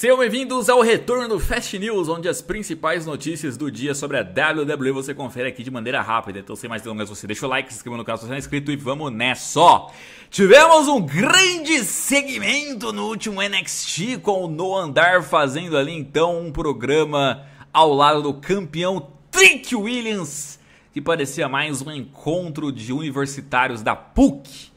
Sejam bem-vindos ao retorno do Fast News, onde as principais notícias do dia sobre a WWE você confere aqui de maneira rápida. Então, sem mais delongas, você deixa o like, se inscreva no canal se você não é inscrito e vamos nessa! Tivemos um grande segmento no último NXT com o No Andar fazendo ali então um programa ao lado do campeão Trick Williams, que parecia mais um encontro de universitários da PUC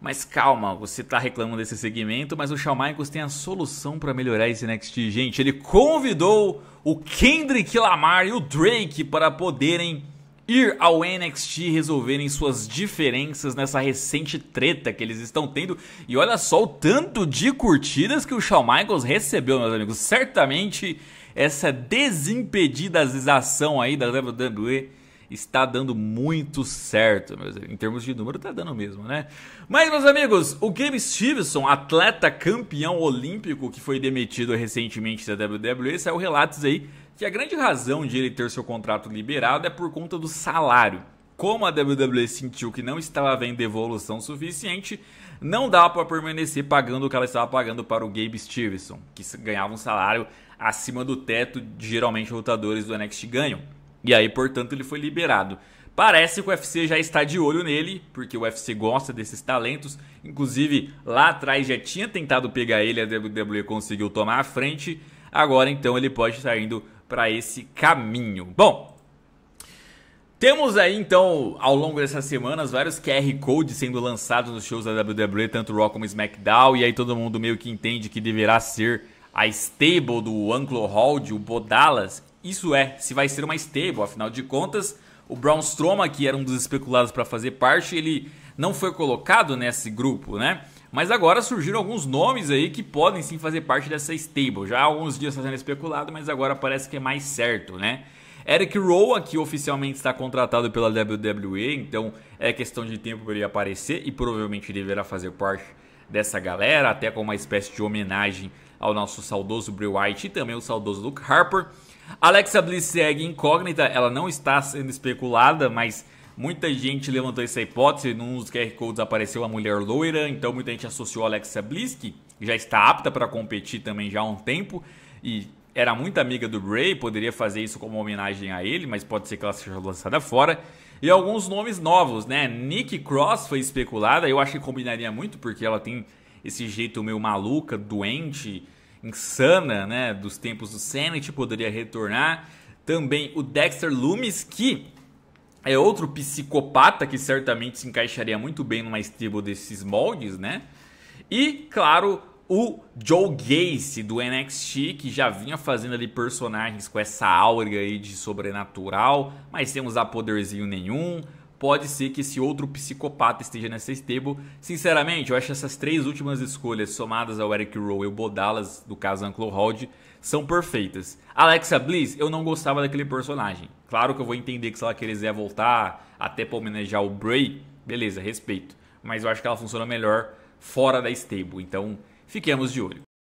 mas calma, você está reclamando desse segmento, mas o Shawn Michaels tem a solução para melhorar esse NXT. Gente, ele convidou o Kendrick Lamar e o Drake para poderem ir ao NXT e resolverem suas diferenças nessa recente treta que eles estão tendo. E olha só o tanto de curtidas que o Shawn Michaels recebeu, meus amigos. Certamente essa desimpedidação aí da WWE está dando muito certo. Meus, em termos de número, está dando mesmo, né? Mas, meus amigos, o Gabe Stevenson, atleta campeão olímpico que foi demitido recentemente da WWE, saiu relatos aí que a grande razão de ele ter seu contrato liberado é por conta do salário. Como a WWE sentiu que não estava vendo evolução suficiente, não dá para permanecer pagando o que ela estava pagando para o Gabe Stevenson, que ganhava um salário acima do teto de geralmente lutadores do NXT ganham. E aí, portanto, ele foi liberado. Parece que o UFC já está de olho nele, porque o UFC gosta desses talentos. Inclusive, lá atrás já tinha tentado pegar ele, a WWE conseguiu tomar a frente. Agora, então, ele pode estar indo para esse caminho. Bom, temos aí, então, ao longo dessas semanas, vários QR Codes sendo lançados nos shows da WWE, tanto Raw como SmackDown. E aí todo mundo meio que entende que deverá ser a stable do Uncle Hold, o Bodalas isso é, se vai ser uma stable, afinal de contas, o Braun Strowman que era um dos especulados para fazer parte, ele não foi colocado nesse grupo, né? Mas agora surgiram alguns nomes aí que podem sim fazer parte dessa stable. Já há alguns dias fazendo especulado, mas agora parece que é mais certo, né? Eric Rowan, que oficialmente está contratado pela WWE, então é questão de tempo para ele aparecer e provavelmente deverá fazer parte dessa galera, até com uma espécie de homenagem ao nosso saudoso Bray White e também o saudoso Luke Harper. Alexa Bliss segue incógnita, ela não está sendo especulada, mas muita gente levantou essa hipótese. Num dos QR Codes apareceu a mulher loira, então muita gente associou a Alexa Bliss, que já está apta para competir também já há um tempo e era muito amiga do Bray, poderia fazer isso como homenagem a ele, mas pode ser que ela seja lançada fora. E alguns nomes novos, né? Nick Cross foi especulada, eu acho que combinaria muito, porque ela tem esse jeito meio maluca, doente, insana, né? Dos tempos do Senate, poderia retornar. Também o Dexter Loomis, que é outro psicopata que certamente se encaixaria muito bem numa stable desses moldes, né? E, claro, o Joe Gacy do NXT, que já vinha fazendo ali personagens com essa aura aí de sobrenatural, mas sem usar poderzinho nenhum. Pode ser que esse outro psicopata esteja nessa stable. Sinceramente, eu acho essas três últimas escolhas, somadas ao Eric Rowe e o Bodalas, do caso Uncle são perfeitas. Alexa Bliss, eu não gostava daquele personagem. Claro que eu vou entender que se ela quiser voltar até pra homenagear o Bray, beleza, respeito. Mas eu acho que ela funciona melhor fora da stable. Então, Fiquemos de olho.